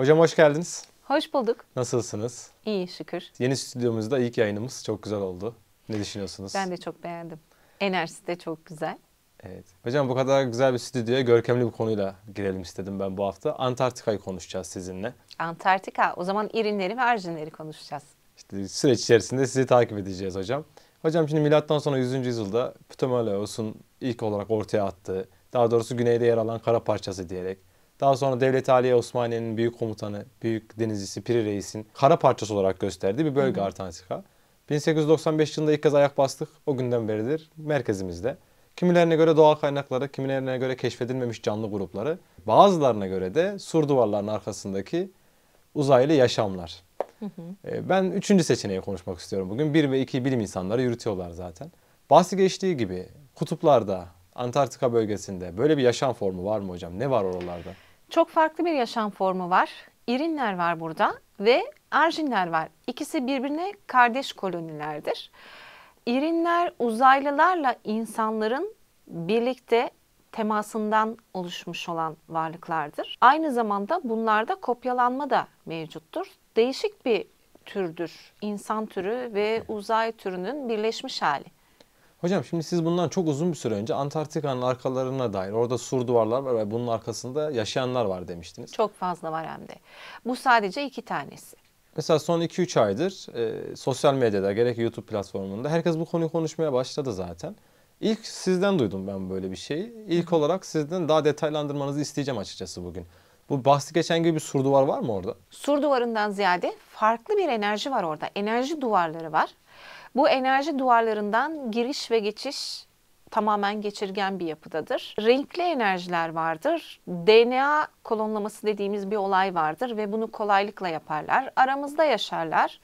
Hocam hoş geldiniz. Hoş bulduk. Nasılsınız? İyi şükür. Yeni stüdyomuzda ilk yayınımız çok güzel oldu. Ne düşünüyorsunuz? Ben de çok beğendim. Enerjisi de çok güzel. Evet. Hocam bu kadar güzel bir stüdyoya görkemli bir konuyla girelim istedim ben bu hafta. Antarktika'yı konuşacağız sizinle. Antarktika. O zaman irinleri ve arjinleri konuşacağız. İşte süreç içerisinde sizi takip edeceğiz hocam. Hocam şimdi milattan sonra 100. yüzyılda Ptolemaios'un ilk olarak ortaya attığı, daha doğrusu güneyde yer alan kara parçası diyerek daha sonra Devlet Aliye Osmaniye'nin büyük komutanı, büyük denizcisi Piri Reis'in kara parçası olarak gösterdiği bir bölge Artantika. 1895 yılında ilk kez ayak bastık. O günden beridir merkezimizde. Kimilerine göre doğal kaynakları, kimilerine göre keşfedilmemiş canlı grupları, bazılarına göre de sur duvarlarının arkasındaki uzaylı yaşamlar. Ee, ben üçüncü seçeneği konuşmak istiyorum bugün. Bir ve iki bilim insanları yürütüyorlar zaten. Bahsi geçtiği gibi kutuplarda, Antarktika bölgesinde böyle bir yaşam formu var mı hocam? Ne var oralarda? Çok farklı bir yaşam formu var. İrinler var burada ve arjinler var. İkisi birbirine kardeş kolonilerdir. İrinler uzaylılarla insanların birlikte temasından oluşmuş olan varlıklardır. Aynı zamanda bunlarda kopyalanma da mevcuttur. Değişik bir türdür. İnsan türü ve uzay türünün birleşmiş hali. Hocam şimdi siz bundan çok uzun bir süre önce Antarktika'nın arkalarına dair orada sur duvarlar var ve bunun arkasında yaşayanlar var demiştiniz. Çok fazla var hem de. Bu sadece iki tanesi. Mesela son 2-3 aydır e, sosyal medyada gerek YouTube platformunda herkes bu konuyu konuşmaya başladı zaten. İlk sizden duydum ben böyle bir şeyi. İlk olarak sizden daha detaylandırmanızı isteyeceğim açıkçası bugün. Bu bahsi geçen gibi bir sur duvar var mı orada? Sur duvarından ziyade farklı bir enerji var orada. Enerji duvarları var. Bu enerji duvarlarından giriş ve geçiş tamamen geçirgen bir yapıdadır. Renkli enerjiler vardır. DNA kolonlaması dediğimiz bir olay vardır ve bunu kolaylıkla yaparlar. Aramızda yaşarlar.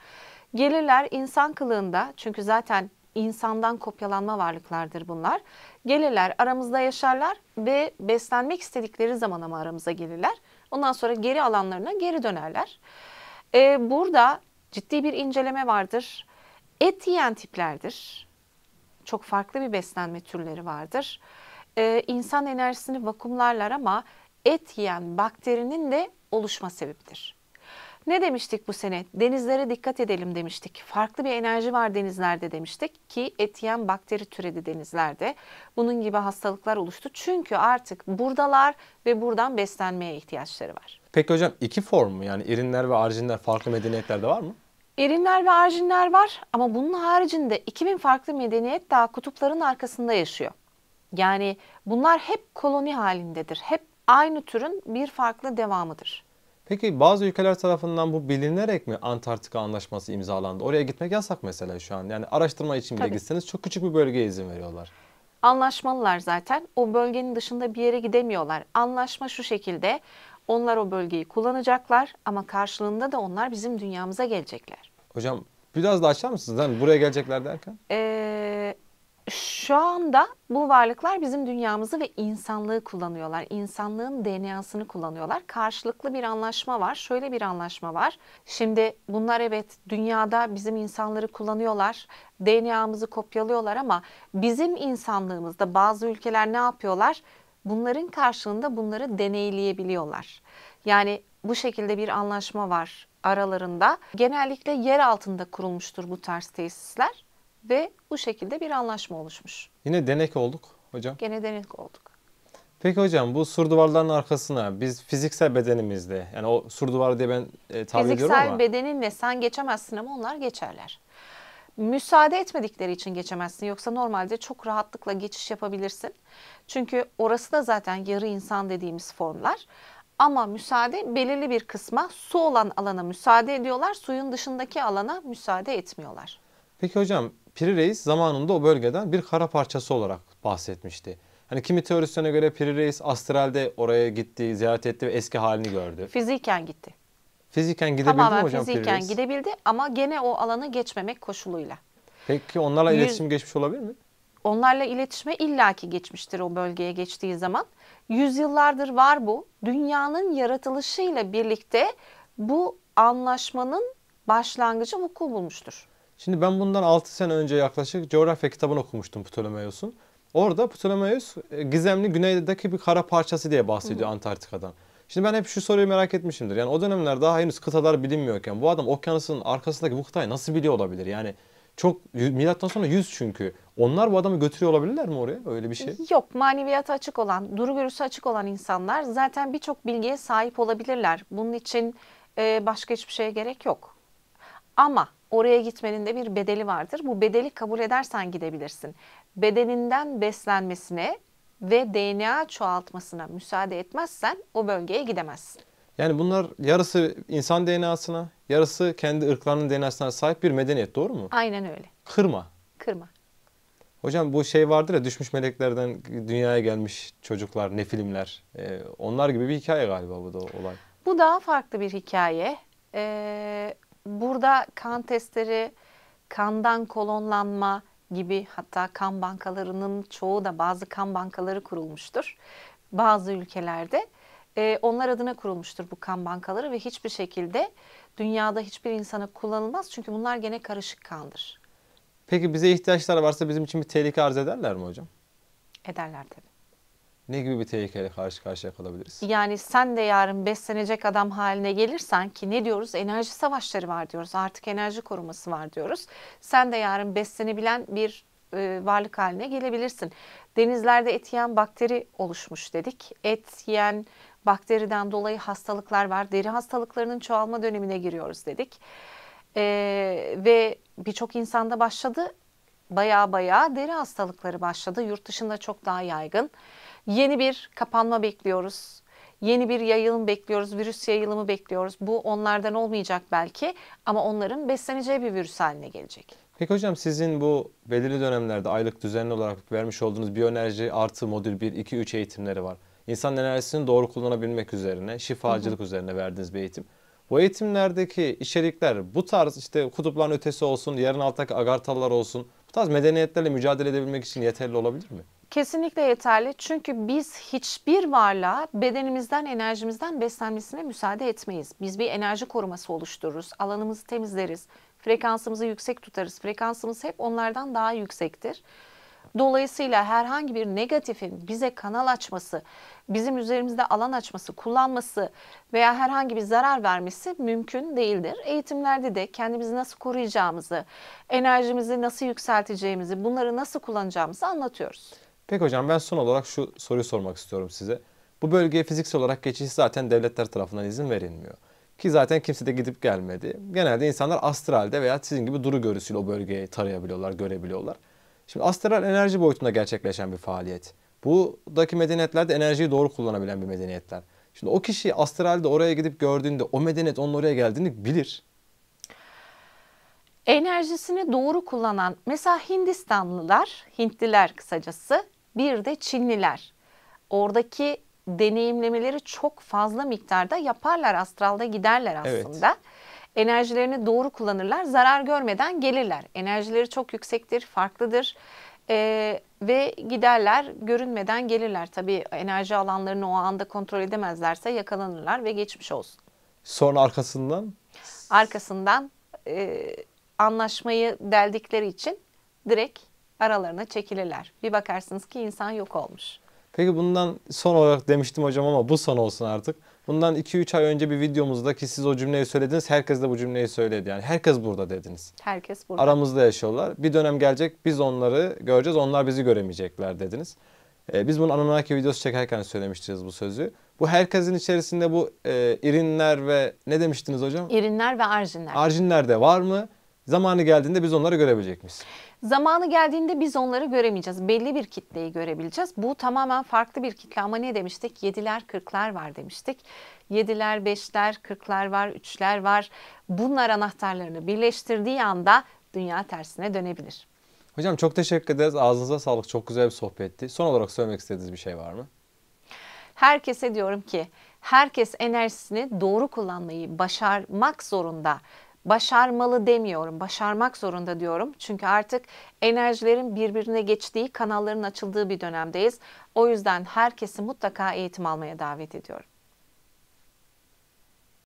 Gelirler insan kılığında çünkü zaten insandan kopyalanma varlıklardır bunlar. Gelirler aramızda yaşarlar ve beslenmek istedikleri zaman ama aramıza gelirler. Ondan sonra geri alanlarına geri dönerler. Ee, burada ciddi bir inceleme vardır Et yiyen tiplerdir. Çok farklı bir beslenme türleri vardır. Ee, insan enerjisini vakumlarlar ama et yiyen bakterinin de oluşma sebebidir. Ne demiştik bu sene? Denizlere dikkat edelim demiştik. Farklı bir enerji var denizlerde demiştik ki et yiyen bakteri türedi denizlerde. Bunun gibi hastalıklar oluştu. Çünkü artık buradalar ve buradan beslenmeye ihtiyaçları var. Peki hocam iki form mu? Yani irinler ve arjinler farklı medeniyetlerde var mı? Erinler ve arjinler var ama bunun haricinde 2000 farklı medeniyet daha kutupların arkasında yaşıyor. Yani bunlar hep koloni halindedir. Hep aynı türün bir farklı devamıdır. Peki bazı ülkeler tarafından bu bilinerek mi Antarktika Anlaşması imzalandı? Oraya gitmek yasak mesela şu an. Yani araştırma için bile gitseniz çok küçük bir bölgeye izin veriyorlar. Anlaşmalılar zaten. O bölgenin dışında bir yere gidemiyorlar. Anlaşma şu şekilde. Onlar o bölgeyi kullanacaklar ama karşılığında da onlar bizim dünyamıza gelecekler. Hocam biraz daha açar mısınız? Hani buraya gelecekler derken? Ee, şu anda bu varlıklar bizim dünyamızı ve insanlığı kullanıyorlar. İnsanlığın DNA'sını kullanıyorlar. Karşılıklı bir anlaşma var. Şöyle bir anlaşma var. Şimdi bunlar evet dünyada bizim insanları kullanıyorlar. DNA'mızı kopyalıyorlar ama bizim insanlığımızda bazı ülkeler ne yapıyorlar? bunların karşılığında bunları deneyleyebiliyorlar. Yani bu şekilde bir anlaşma var aralarında. Genellikle yer altında kurulmuştur bu tarz tesisler ve bu şekilde bir anlaşma oluşmuş. Yine denek olduk hocam. Yine denek olduk. Peki hocam bu sur duvarlarının arkasına biz fiziksel bedenimizde yani o sur duvarı diye ben e, tabir ediyorum ama. Fiziksel bedeninle sen geçemezsin ama onlar geçerler müsaade etmedikleri için geçemezsin. Yoksa normalde çok rahatlıkla geçiş yapabilirsin. Çünkü orası da zaten yarı insan dediğimiz formlar. Ama müsaade belirli bir kısma su olan alana müsaade ediyorlar. Suyun dışındaki alana müsaade etmiyorlar. Peki hocam Piri Reis zamanında o bölgeden bir kara parçası olarak bahsetmişti. Hani kimi teorisyene göre Piri Reis astralde oraya gitti, ziyaret etti ve eski halini gördü. Fiziken gitti. Fiziken gidebildi Tamamen mi hocam fiziken gidebildi ama gene o alanı geçmemek koşuluyla. Peki onlarla Yüz, iletişim geçmiş olabilir mi? Onlarla iletişime illaki geçmiştir o bölgeye geçtiği zaman. Yüzyıllardır var bu. Dünyanın yaratılışıyla birlikte bu anlaşmanın başlangıcı vuku bulmuştur. Şimdi ben bundan 6 sene önce yaklaşık coğrafya kitabını okumuştum Ptolemaios'un. Orada Ptolemaios e, gizemli güneydeki bir kara parçası diye bahsediyor hı hı. Antarktika'dan. Şimdi ben hep şu soruyu merak etmişimdir. Yani o dönemler daha henüz kıtalar bilinmiyorken bu adam okyanusun arkasındaki bu kıtayı nasıl biliyor olabilir? Yani çok milattan sonra 100 çünkü. Onlar bu adamı götürüyor olabilirler mi oraya? Öyle bir şey. Yok, maneviyata açık olan, duru görüsü açık olan insanlar zaten birçok bilgiye sahip olabilirler. Bunun için e, başka hiçbir şeye gerek yok. Ama oraya gitmenin de bir bedeli vardır. Bu bedeli kabul edersen gidebilirsin. Bedeninden beslenmesine ve DNA çoğaltmasına müsaade etmezsen o bölgeye gidemezsin. Yani bunlar yarısı insan DNA'sına, yarısı kendi ırklarının DNA'sına sahip bir medeniyet doğru mu? Aynen öyle. Kırma. Kırma. Hocam bu şey vardır ya düşmüş meleklerden dünyaya gelmiş çocuklar, ne filmler. Ee, onlar gibi bir hikaye galiba bu da olay. Bu daha farklı bir hikaye. Ee, burada kan testleri, kandan kolonlanma, gibi hatta kan bankalarının çoğu da bazı kan bankaları kurulmuştur. Bazı ülkelerde e, onlar adına kurulmuştur bu kan bankaları ve hiçbir şekilde dünyada hiçbir insana kullanılmaz. Çünkü bunlar gene karışık kandır. Peki bize ihtiyaçlar varsa bizim için bir tehlike arz ederler mi hocam? Ederler tabii. Ne gibi bir tehlikeyle karşı karşıya kalabiliriz? Yani sen de yarın beslenecek adam haline gelirsen ki ne diyoruz? Enerji savaşları var diyoruz. Artık enerji koruması var diyoruz. Sen de yarın beslenebilen bir e, varlık haline gelebilirsin. Denizlerde et yiyen bakteri oluşmuş dedik. Et yiyen bakteriden dolayı hastalıklar var. Deri hastalıklarının çoğalma dönemine giriyoruz dedik. E, ve birçok insanda başladı. Baya baya deri hastalıkları başladı. Yurt dışında çok daha yaygın. Yeni bir kapanma bekliyoruz. Yeni bir yayılım bekliyoruz, virüs yayılımı bekliyoruz. Bu onlardan olmayacak belki ama onların besleneceği bir virüs haline gelecek. Peki hocam sizin bu belirli dönemlerde aylık düzenli olarak vermiş olduğunuz biyoenerji artı modül 1, 2, 3 eğitimleri var. İnsan enerjisini doğru kullanabilmek üzerine, şifacılık hı hı. üzerine verdiğiniz bir eğitim. Bu eğitimlerdeki içerikler bu tarz işte kutupların ötesi olsun, yarın alttaki agartalar olsun bu tarz medeniyetlerle mücadele edebilmek için yeterli olabilir mi? Kesinlikle yeterli. Çünkü biz hiçbir varlığa bedenimizden, enerjimizden beslenmesine müsaade etmeyiz. Biz bir enerji koruması oluştururuz. Alanımızı temizleriz. Frekansımızı yüksek tutarız. Frekansımız hep onlardan daha yüksektir. Dolayısıyla herhangi bir negatifin bize kanal açması, bizim üzerimizde alan açması, kullanması veya herhangi bir zarar vermesi mümkün değildir. Eğitimlerde de kendimizi nasıl koruyacağımızı, enerjimizi nasıl yükselteceğimizi, bunları nasıl kullanacağımızı anlatıyoruz. Peki hocam ben son olarak şu soruyu sormak istiyorum size. Bu bölgeye fiziksel olarak geçiş zaten devletler tarafından izin verilmiyor. Ki zaten kimse de gidip gelmedi. Genelde insanlar astralde veya sizin gibi duru görüsüyle o bölgeyi tarayabiliyorlar, görebiliyorlar. Şimdi astral enerji boyutunda gerçekleşen bir faaliyet. Buradaki medeniyetler de enerjiyi doğru kullanabilen bir medeniyetler. Şimdi o kişi astralde oraya gidip gördüğünde o medeniyet onun oraya geldiğini bilir. Enerjisini doğru kullanan mesela Hindistanlılar, Hintliler kısacası bir de Çinliler. Oradaki deneyimlemeleri çok fazla miktarda yaparlar. Astralda giderler aslında. Evet. Enerjilerini doğru kullanırlar. Zarar görmeden gelirler. Enerjileri çok yüksektir, farklıdır. Ee, ve giderler görünmeden gelirler. Tabii enerji alanlarını o anda kontrol edemezlerse yakalanırlar ve geçmiş olsun. Sonra arkasından? Arkasından e, anlaşmayı deldikleri için direkt aralarına çekilirler. Bir bakarsınız ki insan yok olmuş. Peki bundan son olarak demiştim hocam ama bu son olsun artık. Bundan 2-3 ay önce bir videomuzda ki siz o cümleyi söylediniz. Herkes de bu cümleyi söyledi. Yani herkes burada dediniz. Herkes burada. Aramızda yaşıyorlar. Bir dönem gelecek biz onları göreceğiz. Onlar bizi göremeyecekler dediniz. Ee, biz bunu Anunnaki videosu çekerken söylemiştiniz bu sözü. Bu herkesin içerisinde bu e, irinler ve ne demiştiniz hocam? İrinler ve arjinler. Arjinler de var mı? Zamanı geldiğinde biz onları görebilecek miyiz? Zamanı geldiğinde biz onları göremeyeceğiz. Belli bir kitleyi görebileceğiz. Bu tamamen farklı bir kitle ama ne demiştik? Yediler, kırklar var demiştik. Yediler, beşler, kırklar var, üçler var. Bunlar anahtarlarını birleştirdiği anda dünya tersine dönebilir. Hocam çok teşekkür ederiz. Ağzınıza sağlık. Çok güzel bir sohbetti. Son olarak söylemek istediğiniz bir şey var mı? Herkese diyorum ki herkes enerjisini doğru kullanmayı başarmak zorunda başarmalı demiyorum. Başarmak zorunda diyorum. Çünkü artık enerjilerin birbirine geçtiği, kanalların açıldığı bir dönemdeyiz. O yüzden herkesi mutlaka eğitim almaya davet ediyorum.